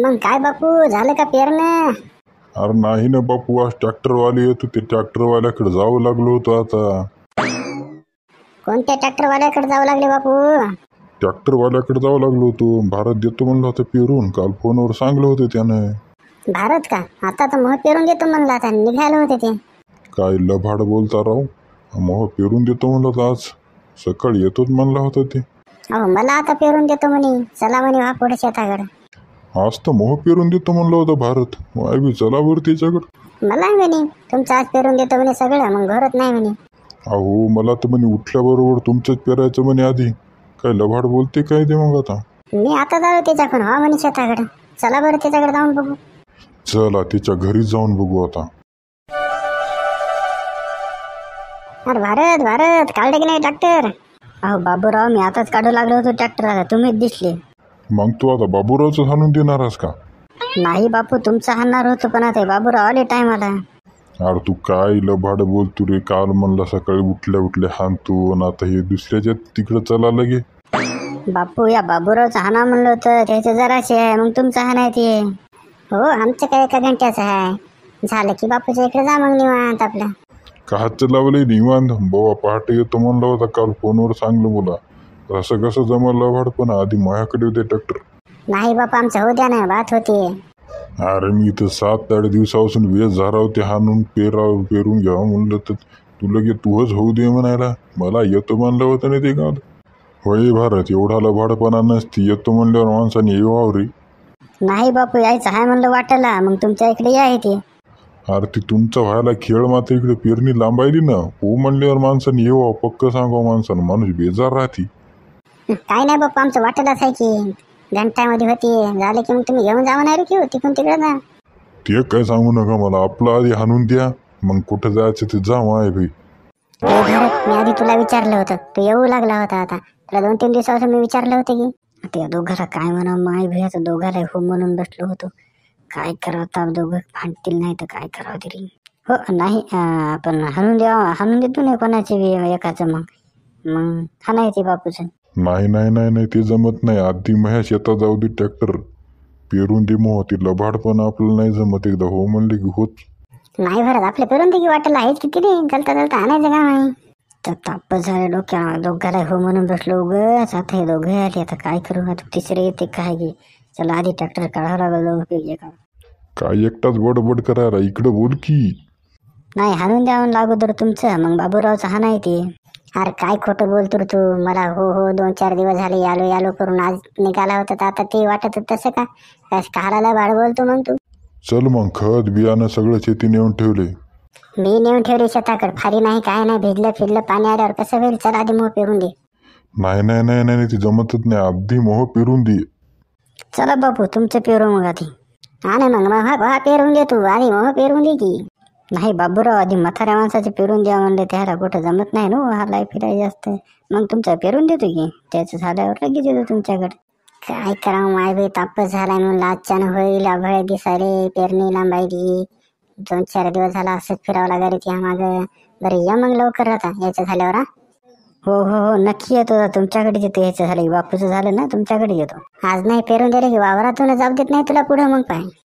मग काय बापू झालं का पेरणं अरे नाही ना बापू आज ट्रॅक्टरवाले येत होते ट्रॅक्टरवाल्याकडे जावं लागलो होतं आता कोणत्या ट्रॅक्टरवाल्याकडे जावं लागले बापू ट्रॅक्टरवाल्याकडे जावं लागलो होतो भारत देतो म्हणलं होतं पेरून काल फोनवर सांगलं होतं त्याने भारत का आता तर मह पेरून देतो म्हणलं आता निघायला होते ते काय लभाड बोलता राव मोह पेरून देतो म्हणलं होतं आज सकाळी येतोच म्हणलं होता ते अहो मला आता पेरून देतो म्हणे चला म्हणे वा पुढे शेताकडे आज तर मोह पेरून देतो म्हणलं होतं भारत आय बी चला बरं तिच्याकडे मला म्हणे तुमचं आज पेरून देतो म्हणे सगळं मग घरात नाही म्हणे अहो मला तर म्हणे बरोबर तुमचंच पेरायचं म्हणे आधी काय लभाड बोलते काय ते मग आता मी आता जाऊ त्याच्याकडून हा म्हणे शेताकडे चला बरं त्याच्याकडे जाऊन बघू चला तिच्या घरी जाऊन बघू आता अरे भारत भारत काढले की नाही ट्रॅक्टर अहो बाबूराव मी आताच काढू लागलो होतो ट्रॅक्टर आता तुम्हीच दिसले मग तू आता बाबूरावच हाणून देणार का नाही बापू तुमचं हाणणार होतो पण आता बाबूराव आले आला अरे तू काय लबाड बोल तू रे काल म्हणला सकाळी उठल्या उठल्या तू आणि आता हे दुसऱ्याच्या तिकडे चला लगे बापू या बाबूरावचा हाना म्हणलं होतं त्याचं जराशी आहे मग तुमचा हाना ते हो आमचं काय एका घंट्याचं आहे झालं की बापूच्या इकडे जा मग निवांत आपला का हातचं लावले निवांत बाबा पहाटे येतो म्हणलं होता काल फोनवर सांगलं बोला असं कसं जमा लवाड पण आधी माझ्याकडे होते ट्रॅक्टर नाही बाप आमचं होऊ ना बात होते अरे मी इथं सात आठ दिवसापासून वेळ झाला होते हाणून पेराव पेरून घ्यावा म्हणलं तर तुला की तूच होऊ दे म्हणायला मला येतो म्हणलं होतं ना ते गाव होय भारत एवढा लवाडपणा नसती येतो म्हणल्यावर माणसाने येऊ रे नाही बापू यायचं हाय म्हणलं वाटायला मग तुमच्या इकडे आहे ते अरे ती तुमचा व्हायला खेळ मात्र इकडे पेरणी लांबायली ना ओ हो म्हणल्यावर माणसाने येऊ पक्क सांगा माणसानं माणूस बेजार राहते काय नाही बाप्पा आमचं वाटत असायची घंटामध्ये होती झाले की मग तुम्ही घेऊन जावं नाही रे की तिकडून तिकडे जा ते काय सांगू नका मला आपलं आधी हाणून द्या मग कुठे जायचं ते जावं आहे बी मी आधी तुला विचारलं होतं तू येऊ लागला होता आता तुला दोन तीन दिवसापासून मी विचारलं होतं की ते दोघाला काय म्हणा माय भियाचं दोघाला हो म्हणून बसलो होतो काय करावं तर दोघं भांडतील नाही तर काय करावं तरी हो नाही आपण हणून द्या हणून देतो नाही कोणाचे एकाचं मग मग हा नाही ते बापूचं नाही नाही नाही नाही ते जमत नाही आधी महेश येता जाऊ दे ट्रॅक्टर पेरून दे मोह ते लबाड पण आपल्याला नाही जमत एकदा हो म्हणले की होत नाही भरत आपले पेरून दे की वाटेल आहेच किती रे चलता चलता आणायचं का नाही तर ताप झाले डोक्या दोघाला हो म्हणून बसलो ग आता हे दोघे आले आता काय करू आता तिसरे येते काय घे चला आधी ट्रॅक्टर काढावं लागलो दोन काय एकटाच बडबड करायला इकडं बोल की नाही हाणून द्यावं लागू तर तुमचं मग बाबूरावचं हा नाही ते अरे काय खोटं बोलतो तू मला हो हो दोन चार दिवस झाले यालो यालो करून आज निघाला होता तर आता ते वाटत होतं तसं का कस कालाला बाळ बोलतो मग तू चल मग खत बियाणं सगळं शेती नेऊन ठेवले मी नेऊन ठेवले शेताकडे फारी नाही काय नाही भिजलं फिरलं पाणी आल्यावर कसं होईल चल आधी मोह पेरून दे नाही नाही नाही नाही ती जमतच नाही अगदी मोह पेरून दे चला बापू तुमचं पेरू मग आधी हा मग मग हा पेरून दे तू आणि मोह पेरून दे की नाही बाबूराव आधी म्हाताऱ्या माणसाचे पेरून द्या म्हणले त्याला कुठं जमत नाही ना हो, हा लाय फिराय जास्त मग तुमचं पेरून देतो की त्याचं झाल्यावर लगेच येतो तुमच्याकडे काय करा माय बी ताप झालाय म्हणलं अचानक होईल अभळे दिसायले पेरणी लांबायली दोन चार दिवस झाला असंच फिरावं लागेल हा माझं बरे या मग लवकर राहता याच्या झाल्यावर हो हो हो नक्की येतो तुमच्याकडे येतो याचं झालं बापूचं झालं ना तुमच्याकडे येतो आज नाही पेरून दिलं की वावरातून जाऊ देत नाही तुला पुढं मग पाय